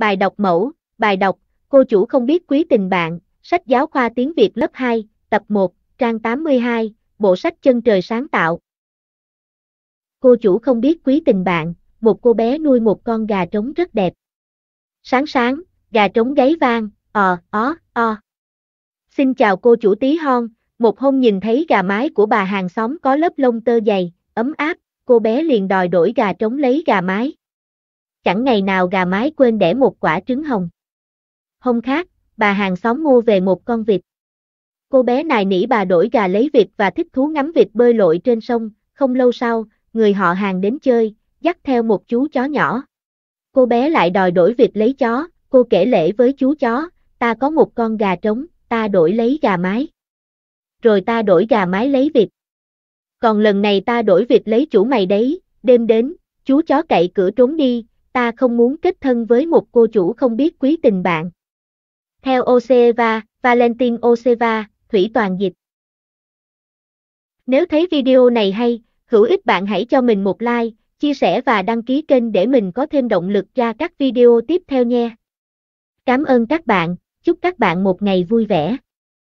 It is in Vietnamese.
bài đọc mẫu, bài đọc, cô chủ không biết quý tình bạn, sách giáo khoa tiếng Việt lớp 2, tập 1, trang 82, bộ sách chân trời sáng tạo. Cô chủ không biết quý tình bạn, một cô bé nuôi một con gà trống rất đẹp. Sáng sáng, gà trống gáy vang, ờ, ó, o. Xin chào cô chủ tí hon, một hôm nhìn thấy gà mái của bà hàng xóm có lớp lông tơ dày, ấm áp, cô bé liền đòi đổi gà trống lấy gà mái chẳng ngày nào gà mái quên đẻ một quả trứng hồng. Hôm khác, bà hàng xóm mua về một con vịt. Cô bé này nỉ bà đổi gà lấy vịt và thích thú ngắm vịt bơi lội trên sông, không lâu sau, người họ hàng đến chơi, dắt theo một chú chó nhỏ. Cô bé lại đòi đổi vịt lấy chó, cô kể lễ với chú chó, ta có một con gà trống, ta đổi lấy gà mái. Rồi ta đổi gà mái lấy vịt. Còn lần này ta đổi vịt lấy chủ mày đấy, đêm đến, chú chó cậy cửa trốn đi, ta không muốn kết thân với một cô chủ không biết quý tình bạn. Theo Oceva, Valentin Oceva, Thủy Toàn Dịch. Nếu thấy video này hay, hữu ích bạn hãy cho mình một like, chia sẻ và đăng ký kênh để mình có thêm động lực ra các video tiếp theo nhé. Cảm ơn các bạn, chúc các bạn một ngày vui vẻ.